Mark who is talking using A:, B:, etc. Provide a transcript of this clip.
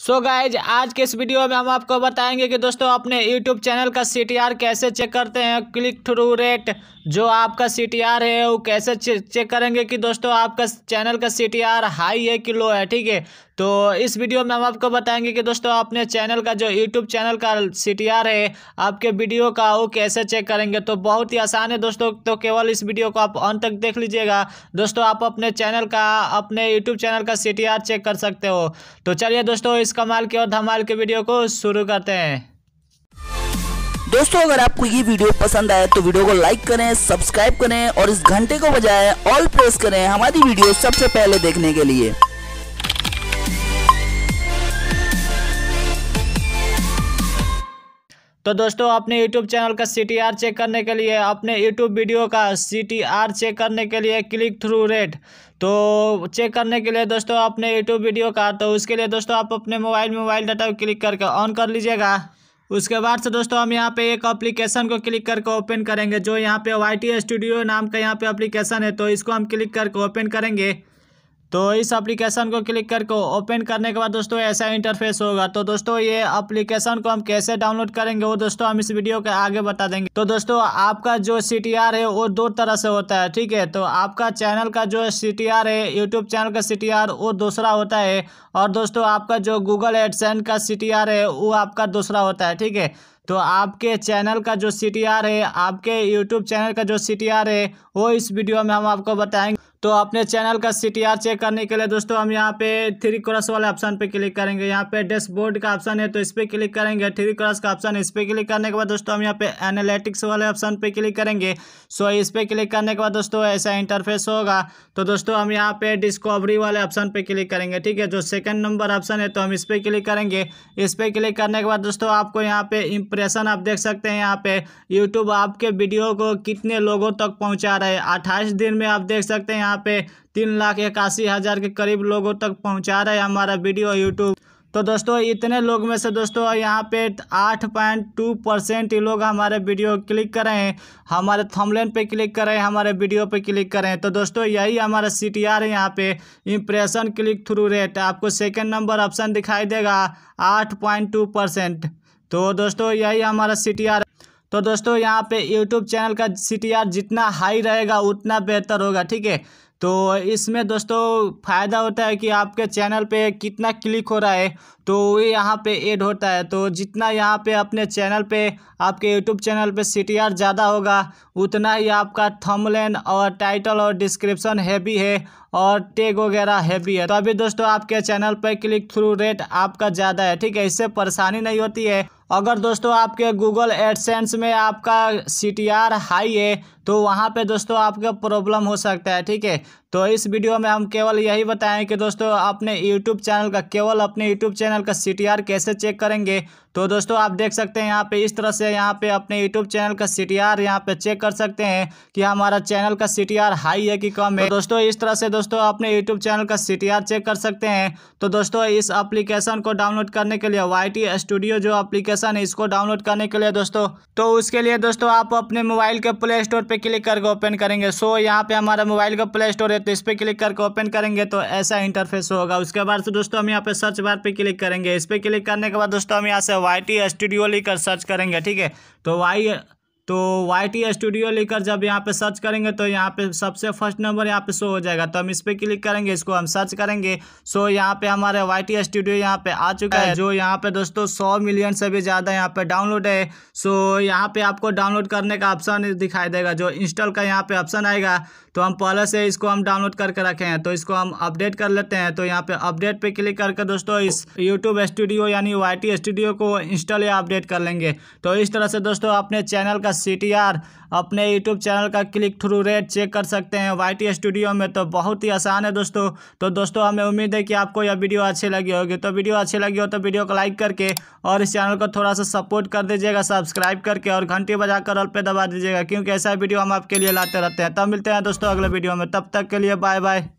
A: सो so guys आज के इस वीडियो में हम आपको बताएंगे कि दोस्तों अपने यूट्यूब चैनल का सी कैसे चेक करते हैं क्लिक थ्रू रेट जो आपका सी है वो कैसे चेक करेंगे कि दोस्तों आपका चैनल का सी हाई है कि लो है ठीक है तो इस वीडियो में हम आपको बताएंगे कि दोस्तों अपने चैनल का जो यूट्यूब चैनल का सी है आपके वीडियो का वो कैसे चेक करेंगे तो बहुत ही आसान है दोस्तों तो केवल इस वीडियो को आप अंत तक देख लीजिएगा दोस्तों आप अपने चैनल का अपने यूट्यूब चैनल का सी चेक कर सकते हो तो चलिए दोस्तों इस कमाल की और धमाल के वीडियो को शुरू करते हैं दोस्तों अगर आपको ये वीडियो पसंद आए तो वीडियो को लाइक करें सब्सक्राइब करें और इस घंटे को बजाय ऑल प्रेस करें हमारी वीडियो सबसे पहले देखने के लिए तो दोस्तों अपने YouTube चैनल का सी चेक करने के लिए अपने YouTube वीडियो का सी चेक करने के लिए क्लिक थ्रू रेट तो चेक करने के लिए दोस्तों अपने YouTube वीडियो का तो उसके लिए दोस्तों आप अपने मोबाइल में मोबाइल डाटा क्लिक करके ऑन कर लीजिएगा उसके बाद से दोस्तों हम यहाँ पे एक एप्लीकेशन को क्लिक करके ओपन करेंगे जो यहाँ पे वाई स्टूडियो नाम का यहाँ पे एप्लीकेशन है तो इसको हम क्लिक करके ओपन करेंगे तो इस एप्लीकेशन को क्लिक करके ओपन करने के बाद दोस्तों ऐसा इंटरफेस होगा तो दोस्तों ये एप्लीकेशन को हम कैसे डाउनलोड करेंगे वो दोस्तों हम इस वीडियो के आगे बता देंगे तो दोस्तों आपका जो सी है वो दो तरह से होता है ठीक है तो आपका चैनल का जो सी है यूट्यूब चैनल का सी वो दूसरा होता है और दोस्तों आपका जो गूगल एडसन का सी है वो आपका दूसरा होता है ठीक है तो आपके चैनल का जो सी है आपके यूट्यूब चैनल का जो सी है वो इस वीडियो में हम आपको बताएंगे तो अपने चैनल का सी चेक करने के लिए दोस्तों हम यहाँ पे थ्री क्रॉस वाले ऑप्शन पे क्लिक करेंगे यहाँ पे डैशबोर्ड का ऑप्शन है तो इस पर क्लिक करेंगे थ्री क्रॉस का ऑप्शन इस पर क्लिक करने के बाद दोस्तों हम यहाँ पे एनालिटिक्स वाले ऑप्शन पे क्लिक करेंगे सो इस पर क्लिक करने के बाद दोस्तों ऐसा इंटरफेस होगा तो दोस्तों हम यहाँ पे डिस्कवरी वाले ऑप्शन पर क्लिक करेंगे ठीक है जो सेकेंड नंबर ऑप्शन है तो हम इस पर क्लिक करेंगे इस पर क्लिक करने के बाद दोस्तों आपको यहाँ पे इंप्रेशन आप देख सकते हैं यहाँ पे यूट्यूब आपके वीडियो को कितने लोगों तक पहुँचा रहे अट्ठाईस दिन में आप देख सकते हैं यहाँ पे तीन लाख इक्यासी हज़ार के करीब लोगों तक पहुँचा रहे हमारा वीडियो यूट्यूब तो दोस्तों इतने लोग में से दोस्तों यहाँ पे आठ पॉइंट टू परसेंट ही लोग हमारे वीडियो क्लिक कर रहे हैं हमारे थंबलेन पे क्लिक कर रहे हैं हमारे वीडियो पे क्लिक कर रहे हैं तो दोस्तों यही हमारा सी टी आर है यहाँ पे इम्प्रेशन क्लिक थ्रू रेट आपको सेकंड नंबर ऑप्शन दिखाई देगा आठ पॉइंट टू परसेंट तो दोस्तों यही हमारा सी टी आर तो दोस्तों यहाँ पे यूट्यूब चैनल का सी जितना हाई रहेगा उतना बेहतर होगा ठीक है तो इसमें दोस्तों फ़ायदा होता है कि आपके चैनल पे कितना क्लिक हो रहा है तो वो यहाँ पे ऐड होता है तो जितना यहाँ पे अपने चैनल पे आपके यूट्यूब चैनल पे सी ज़्यादा होगा उतना ही आपका थमलैन और टाइटल और डिस्क्रिप्शन हैवी है और टैग वगैरह हैवी है तो अभी दोस्तों आपके चैनल पर क्लिक थ्रू रेट आपका ज़्यादा है ठीक है इससे परेशानी नहीं होती है अगर दोस्तों आपके गूगल एडसेंस में आपका सी हाई है तो वहाँ पे दोस्तों आपका प्रॉब्लम हो सकता है ठीक है तो इस वीडियो में हम केवल यही बताएं कि दोस्तों अपने यूट्यूब चैनल का केवल अपने यूट्यूब चैनल का सी कैसे चेक करेंगे तो दोस्तों आप देख सकते हैं यहाँ पे इस तरह से यहाँ पे अपने यूट्यूब चैनल का सी टी आर यहाँ पे चेक कर सकते हैं कि हमारा चैनल का सी टी आर हाई है कि कम है तो दोस्तों इस तरह से दोस्तों अपने यूट्यूब चैनल का सी टी आर चेक कर सकते हैं तो दोस्तों इस एप्लीकेशन को डाउनलोड करने के लिए वाई टी स्टूडियो जो अप्लीकेशन है इसको डाउनलोड करने के लिए दोस्तों तो उसके लिए दोस्तों आप अपने मोबाइल के प्ले स्टोर पर क्लिक करके ओपन करेंगे सो यहाँ पे हमारा मोबाइल का प्ले स्टोर है तो इस पर क्लिक करके ओपन करेंगे तो ऐसा इंटरफेस होगा उसके बाद से दोस्तों हम यहाँ पे सर्च बार पे क्लिक करेंगे इस पर क्लिक करने के बाद दोस्तों हम यहाँ से वाई टी स्टूडियो लिखकर सर्च करेंगे ठीक है तो वाई तो वाई टी स्टूडियो लेकर जब यहाँ पे सर्च करेंगे तो यहाँ पे सबसे फर्स्ट नंबर यहाँ पे शो हो जाएगा तो हम इस पर क्लिक करेंगे इसको हम सर्च करेंगे सो यहाँ पे हमारे वाई टी स्टूडियो यहाँ पे आ चुका है जो यहाँ पे दोस्तों सौ मिलियन से भी ज़्यादा यहाँ पे डाउनलोड है सो यहाँ पे आपको डाउनलोड करने का ऑप्शन दिखाई देगा जो इंस्टॉल का यहाँ पर ऑप्शन आएगा तो हम पहले से इसको हम डाउनलोड करके रखे हैं तो इसको हम अपडेट कर लेते हैं तो यहाँ पे अपडेट पे क्लिक करके दोस्तों इस यूट्यूब स्टूडियो यानी वाई स्टूडियो को इंस्टॉल या अपडेट कर लेंगे तो इस तरह से दोस्तों अपने चैनल का सी टी आर अपने यूट्यूब चैनल का क्लिक थ्रू रेट चेक कर सकते हैं वाई स्टूडियो में तो बहुत ही आसान है दोस्तों तो दोस्तों हमें उम्मीद है कि आपको यह वीडियो अच्छी लगी होगी तो वीडियो अच्छी लगी हो तो वीडियो को लाइक करके और इस चैनल को थोड़ा सा सपोर्ट कर दीजिएगा सब्सक्राइब करके और घंटी बजा कर पे दबा दीजिएगा क्योंकि ऐसा वीडियो हम आपके लिए लाते रहते हैं तब मिलते हैं दोस्तों अगले वीडियो में तब तक के लिए बाय बाय